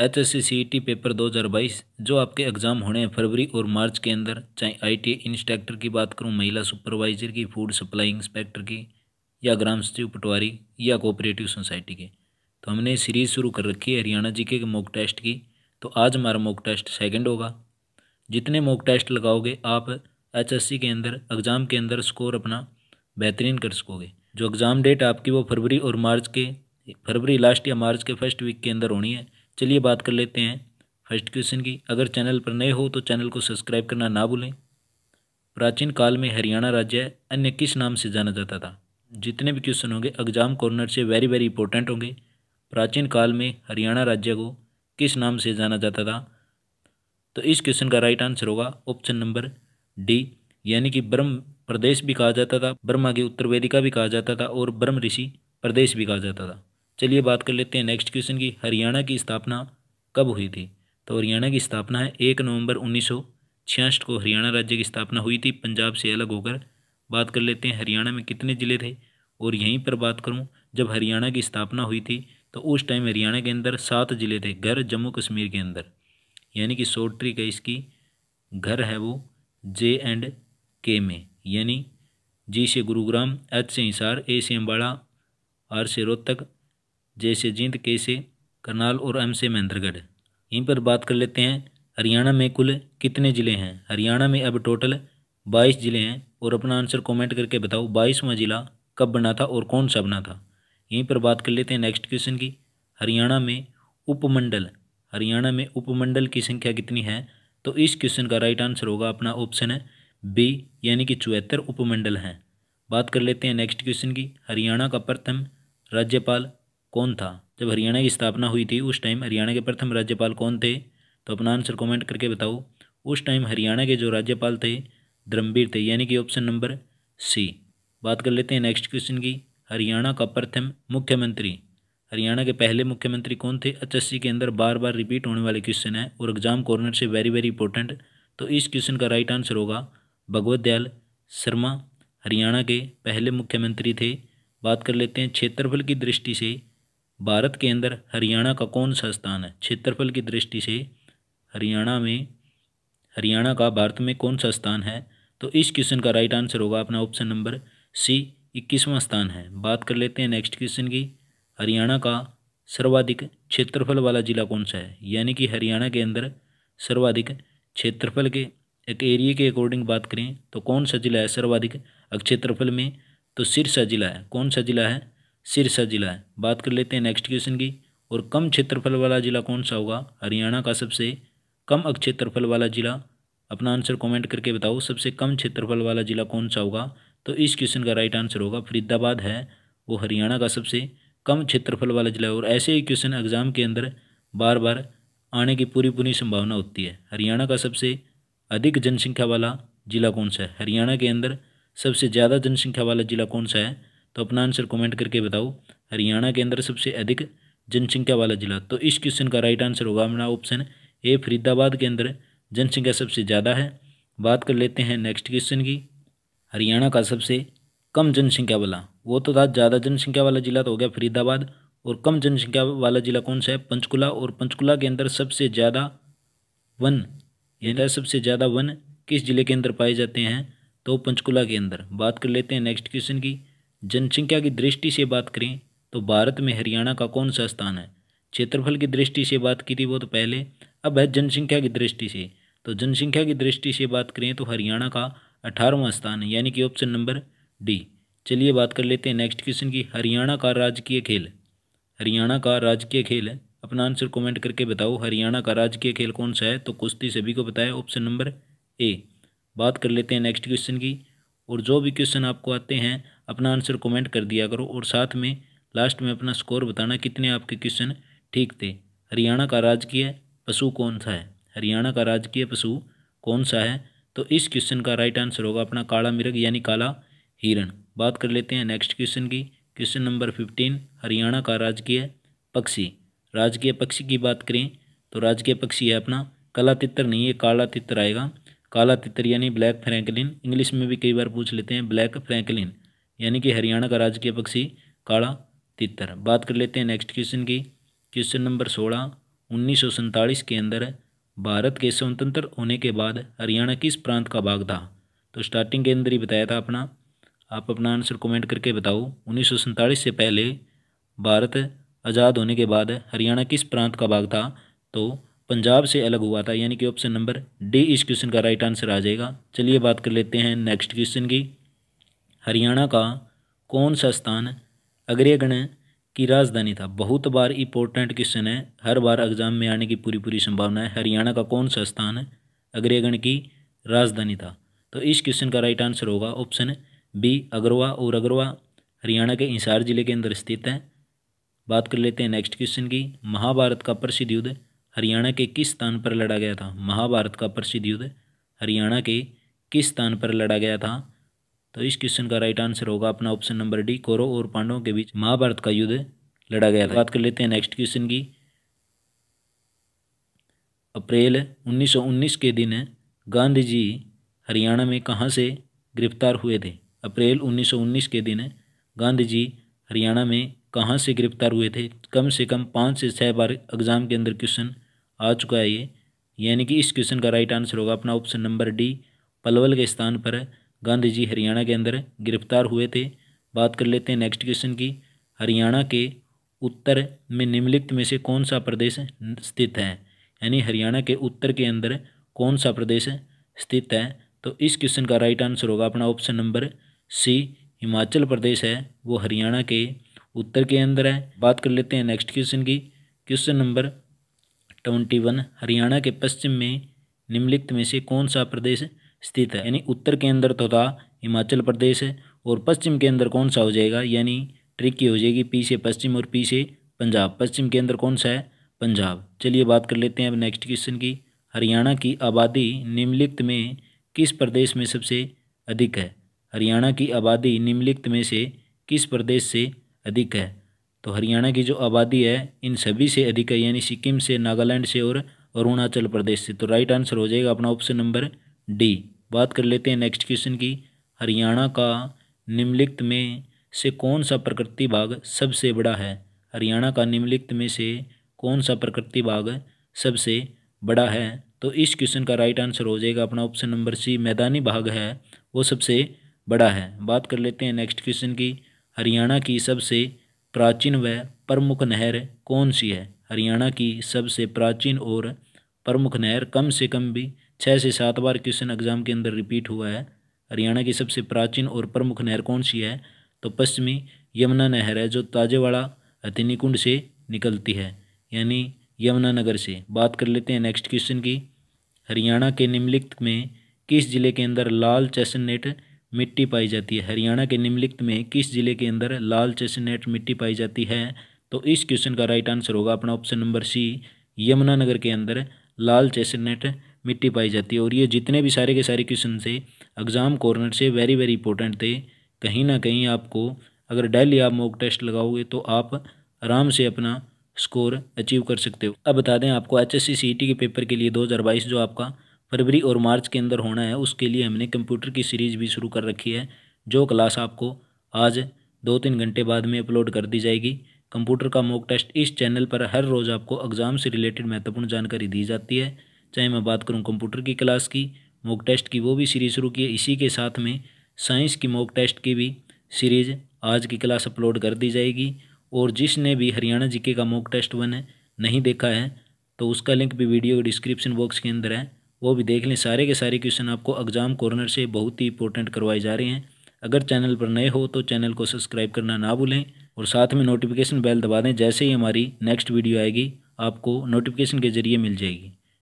H S C T paper 2022 जो आपके exam होने हैं फरवरी और मार्च के अंदर चाहे आई टी इंस्पेक्टर की बात करूँ महिला सुपरवाइजर की फूड सप्लाई इंस्पेक्टर की या ग्राम सचिव पटवारी या कोऑपरेटिव सोसाइटी के तो हमने सीरीज़ शुरू कर रखी है हरियाणा जी के मॉक टेस्ट की तो आज हमारा मॉक टेस्ट सेकेंड होगा जितने मॉक टेस्ट लगाओगे आप एच एस सी के अंदर एग्ज़ाम के अंदर स्कोर अपना बेहतरीन कर सकोगे जो एग्ज़ाम डेट आपकी वो फरवरी और मार्च के फरवरी लास्ट या मार्च के फर्स्ट वीक के अंदर होनी है चलिए बात कर लेते हैं फर्स्ट क्वेश्चन की अगर चैनल पर नए हो तो चैनल को सब्सक्राइब करना ना भूलें प्राचीन काल में हरियाणा राज्य अन्य किस नाम से जाना जाता था जितने भी क्वेश्चन होंगे एग्जाम कॉर्नर से वेरी वेरी इंपॉर्टेंट होंगे प्राचीन काल में हरियाणा राज्य को किस नाम से जाना जाता था तो इस क्वेश्चन का राइट आंसर होगा ऑप्शन नंबर डी यानी कि ब्रह्म प्रदेश भी कहा जाता था ब्रह्मा उत्तर वेदिका भी कहा जाता था और ब्रह्म ऋषि प्रदेश भी कहा जाता था चलिए बात कर लेते हैं नेक्स्ट क्वेश्चन की हरियाणा की स्थापना कब हुई थी तो हरियाणा की स्थापना है एक नवंबर उन्नीस को हरियाणा राज्य की स्थापना हुई थी पंजाब से अलग होकर बात कर लेते हैं हरियाणा में कितने ज़िले थे और यहीं पर बात करूं जब हरियाणा की स्थापना हुई थी तो उस टाइम हरियाणा के अंदर सात ज़िले थे घर जम्मू कश्मीर के अंदर यानी कि शॉर्ट ट्रिक है इसकी घर है वो जे एंड के में यानी जी से गुरुग्राम एच से हिसार ए से अम्बाड़ा आर से रोहतक जैसे से जींद के से करनाल और एम से महेंद्रगढ़ यहीं पर बात कर लेते हैं हरियाणा में कुल कितने ज़िले हैं हरियाणा में अब टोटल बाईस ज़िले हैं और अपना आंसर कमेंट करके बताओ बाईसवां ज़िला कब बना था और कौन सा बना था यहीं पर बात कर लेते हैं नेक्स्ट क्वेश्चन की हरियाणा में उपमंडल हरियाणा में उपमंडल की संख्या कितनी है तो इस क्वेश्चन का राइट आंसर होगा अपना ऑप्शन है बी यानी कि चौहत्तर उपमंडल हैं बात कर लेते हैं नेक्स्ट क्वेश्चन की हरियाणा का प्रथम राज्यपाल कौन था जब हरियाणा की स्थापना हुई थी उस टाइम हरियाणा के प्रथम राज्यपाल कौन थे तो अपना आंसर कमेंट करके बताओ उस टाइम हरियाणा के जो राज्यपाल थे धर्मवीर थे यानी कि ऑप्शन नंबर सी बात कर लेते हैं नेक्स्ट क्वेश्चन की हरियाणा का प्रथम मुख्यमंत्री हरियाणा के पहले मुख्यमंत्री कौन थे एच के अंदर बार बार रिपीट होने वाले क्वेश्चन है और एग्जाम कॉर्नर से वेरी वेरी इंपॉर्टेंट तो इस क्वेश्चन का राइट आंसर होगा भगवत दयाल शर्मा हरियाणा के पहले मुख्यमंत्री थे बात कर लेते हैं क्षेत्रफल की दृष्टि से भारत के अंदर हरियाणा का कौन सा स्थान है क्षेत्रफल की दृष्टि से हरियाणा में हरियाणा का भारत में कौन सा स्थान है तो इस क्वेश्चन का राइट आंसर होगा अपना ऑप्शन नंबर सी इक्कीसवां स्थान है बात कर लेते हैं नेक्स्ट क्वेश्चन की हरियाणा का सर्वाधिक क्षेत्रफल वाला जिला कौन सा है यानी कि हरियाणा के अंदर सर्वाधिक क्षेत्रफल के एक एरिए के अकॉर्डिंग बात करें तो कौन सा जिला है सर्वाधिक क्षेत्रफल में तो सिरसा जिला है कौन सा जिला है सिरसा जिला है बात कर लेते हैं नेक्स्ट क्वेश्चन की और कम क्षेत्रफल वाला जिला कौन सा होगा हरियाणा का सबसे कम क्षेत्रफल वाला जिला अपना आंसर कमेंट करके बताओ सबसे कम क्षेत्रफल वाला जिला कौन सा होगा तो इस क्वेश्चन का राइट आंसर होगा फरीदाबाद है वो हरियाणा का सबसे कम क्षेत्रफल वाला जिला है और ऐसे ही क्वेश्चन एग्जाम के अंदर बार बार आने की पूरी पूरी संभावना होती है हरियाणा का सबसे अधिक जनसंख्या वाला जिला कौन सा है हरियाणा के अंदर सबसे ज़्यादा जनसंख्या वाला जिला कौन सा है तो अपना आंसर कमेंट करके बताओ हरियाणा के अंदर सबसे अधिक जनसंख्या वाला जिला तो इस क्वेश्चन का राइट आंसर होगा अपना ऑप्शन ए फरीदाबाद के अंदर जनसंख्या सबसे ज़्यादा है बात कर लेते हैं नेक्स्ट क्वेश्चन की हरियाणा का सबसे कम जनसंख्या वाला वो तो था ज़्यादा जनसंख्या वाला जिला तो हो गया फरीदाबाद और कम जनसंख्या वाला जिला कौन सा है पंचकुला और पंचकुला के अंदर सबसे ज़्यादा वन यानी सबसे ज़्यादा वन किस जिले के अंदर पाए जाते हैं तो पंचकुला के अंदर बात कर लेते हैं नेक्स्ट क्वेश्चन की जनसंख्या की दृष्टि से बात करें तो भारत में हरियाणा का कौन सा स्थान है क्षेत्रफल की दृष्टि से बात की थी वो तो पहले अब है जनसंख्या की दृष्टि से तो जनसंख्या की दृष्टि से बात करें तो हरियाणा का अठारहवां स्थान है यानी कि ऑप्शन नंबर डी चलिए बात कर लेते हैं नेक्स्ट क्वेश्चन की हरियाणा का राजकीय खेल हरियाणा का राजकीय खेल है अपना आंसर कमेंट करके बताओ हरियाणा का राजकीय खेल कौन सा है तो कुश्ती सभी को बताए ऑप्शन नंबर ए बात कर लेते हैं नेक्स्ट क्वेश्चन की और जो भी क्वेश्चन आपको आते हैं अपना आंसर कमेंट कर दिया करो और साथ में लास्ट में अपना स्कोर बताना कितने आपके क्वेश्चन ठीक थे हरियाणा का राजकीय पशु कौन सा है हरियाणा का राजकीय पशु कौन सा है तो इस क्वेश्चन का राइट आंसर होगा अपना काला मिर्ग यानी काला हिरण बात कर लेते हैं नेक्स्ट क्वेश्चन की क्वेश्चन नंबर फिफ्टीन हरियाणा का राजकीय पक्षी राजकीय पक्षी की बात करें तो राजकीय पक्षी है अपना काला तितर नहीं है काला तितर आएगा काला तितर यानी ब्लैक फ्रैंकलिन इंग्लिश में भी कई बार पूछ लेते हैं ब्लैक फ्रैंकलिन यानी कि हरियाणा का राजकीय पक्षी काला तितर बात कर लेते हैं नेक्स्ट क्वेश्चन की क्वेश्चन नंबर सोलह उन्नीस के अंदर भारत के स्वतंत्र होने के बाद हरियाणा किस प्रांत का भाग था तो स्टार्टिंग के अंदर ही बताया था अपना आप अपना आंसर कमेंट करके बताओ उन्नीस से पहले भारत आज़ाद होने के बाद हरियाणा किस प्रांत का भाग था तो पंजाब से अलग हुआ था यानी कि ऑप्शन नंबर डी इस क्वेश्चन का राइट आंसर आ जाएगा चलिए बात कर लेते हैं नेक्स्ट क्वेश्चन की हरियाणा का कौन सा स्थान अग्रगण्य की राजधानी था बहुत बार इंपॉर्टेंट क्वेश्चन है हर बार एग्जाम में आने की पूरी पूरी संभावना है हरियाणा का कौन सा स्थान अग्रगण्य की राजधानी था तो इस क्वेश्चन का राइट आंसर होगा ऑप्शन बी अग्रवा और अग्रवा हरियाणा के हिसार जिले के अंदर स्थित है बात कर लेते हैं नेक्स्ट क्वेश्चन की महाभारत का प्रसिद्ध युद्ध हरियाणा के किस स्थान पर लड़ा गया था महाभारत का प्रसिद्ध युद्ध हरियाणा के किस स्थान पर लड़ा गया था तो इस क्वेश्चन का राइट आंसर होगा अपना ऑप्शन नंबर डी कौरव और पांडवों के बीच महाभारत का युद्ध लड़ा गया था बात कर लेते हैं नेक्स्ट क्वेश्चन की अप्रैल 1919 के दिन गांधी जी हरियाणा में कहाँ से गिरफ्तार हुए थे अप्रैल 1919 के दिन गांधी जी हरियाणा में कहाँ से गिरफ्तार हुए थे कम से कम पाँच से छः बार एग्ज़ाम के अंदर क्वेश्चन आ चुका है ये यानी कि इस क्वेश्चन का राइट आंसर होगा अपना ऑप्शन नंबर डी पलवल के स्थान पर गांधी जी हरियाणा के अंदर गिरफ्तार हुए थे बात कर लेते हैं नेक्स्ट क्वेश्चन की हरियाणा के उत्तर में निम्नलिखित में से कौन सा प्रदेश स्थित है यानी हरियाणा के उत्तर के अंदर कौन सा प्रदेश स्थित है तो इस क्वेश्चन का राइट आंसर होगा अपना option number C Himachal Pradesh है वो हरियाणा के उत्तर के अंदर है बात कर लेते हैं नेक्स्ट क्वेश्चन की question number twenty one Haryana के पश्चिम में निम्नलिखित में से कौन सा प्रदेश स्थित है यानी उत्तर के अंदर था हिमाचल प्रदेश और पश्चिम के अंदर कौन सा हो जाएगा यानी ट्रिक हो जाएगी पी से पश्चिम और पी से पंजाब पश्चिम के अंदर कौन सा है पंजाब चलिए बात कर लेते हैं अब नेक्स्ट क्वेश्चन की हरियाणा की आबादी निम्नलिखित में किस प्रदेश में सबसे अधिक है हरियाणा की आबादी निम्नलिखित में से किस प्रदेश से अधिक है तो हरियाणा की जो आबादी है इन सभी से अधिक है यानी सिक्किम से नागालैंड से और अरुणाचल प्रदेश से तो राइट आंसर हो जाएगा अपना ऑप्शन नंबर डी बात कर लेते हैं नेक्स्ट क्वेश्चन की हरियाणा का निम्नलिखित में से कौन सा प्रकृति भाग सबसे बड़ा है हरियाणा का निम्नलिखित में से कौन सा प्रकृति भाग सबसे बड़ा है तो इस क्वेश्चन का राइट आंसर हो जाएगा अपना ऑप्शन नंबर सी मैदानी भाग है वो सबसे बड़ा है बात कर लेते हैं नेक्स्ट क्वेश्चन की हरियाणा की सबसे प्राचीन व प्रमुख नहर कौन सी है हरियाणा की सबसे प्राचीन और प्रमुख नहर कम से कम भी छः से सात बार क्वेश्चन एग्जाम के अंदर रिपीट हुआ है हरियाणा की सबसे प्राचीन और प्रमुख नहर कौन सी है तो पश्चिमी यमुना नहर है जो ताजेवाड़ा कुंड से निकलती है यानी यमुनानगर से बात कर लेते हैं नेक्स्ट क्वेश्चन की हरियाणा के निम्नलिखित में किस जिले के अंदर लाल चेसनेट मिट्टी पाई जाती है हरियाणा के निम्नलिखित में किस जिले के अंदर लाल चेसनेट मिट्टी पाई जाती है तो इस क्वेश्चन का राइट आंसर होगा अपना ऑप्शन नंबर सी यमुनानगर के अंदर लाल चेसनेट मिट्टी पाई जाती है और ये जितने भी सारे के सारे क्वेश्चन थे एग्ज़ाम कॉर्नर से वेरी वेरी इंपॉर्टेंट थे कहीं ना कहीं आपको अगर डेली आप मॉक टेस्ट लगाओगे तो आप आराम से अपना स्कोर अचीव कर सकते हो अब बता दें आपको एच एस e के पेपर के लिए दो जो आपका फरवरी और मार्च के अंदर होना है उसके लिए हमने कंप्यूटर की सीरीज़ भी शुरू कर रखी है जो क्लास आपको आज दो तीन घंटे बाद में अपलोड कर दी जाएगी कंप्यूटर का मॉक टेस्ट इस चैनल पर हर रोज़ आपको एग्ज़ाम से रिलेटेड महत्वपूर्ण जानकारी दी जाती है चाहे मैं बात करूँ कंप्यूटर की क्लास की मॉक टेस्ट की वो भी सीरीज़ शुरू की है इसी के साथ में साइंस की मॉक टेस्ट की भी सीरीज़ आज की क्लास अपलोड कर दी जाएगी और जिसने भी हरियाणा जीके का मॉक टेस्ट वन है नहीं देखा है तो उसका लिंक भी वीडियो डिस्क्रिप्शन बॉक्स के अंदर है वो भी देख लें सारे के सारे क्वेश्चन आपको एग्ज़ाम कॉर्नर से बहुत ही इंपॉर्टेंट करवाए जा रहे हैं अगर चैनल पर नए हो तो चैनल को सब्सक्राइब करना ना भूलें और साथ में नोटिफिकेशन बेल दबा दें जैसे ही हमारी नेक्स्ट वीडियो आएगी आपको नोटिफिकेशन के ज़रिए मिल जाएगी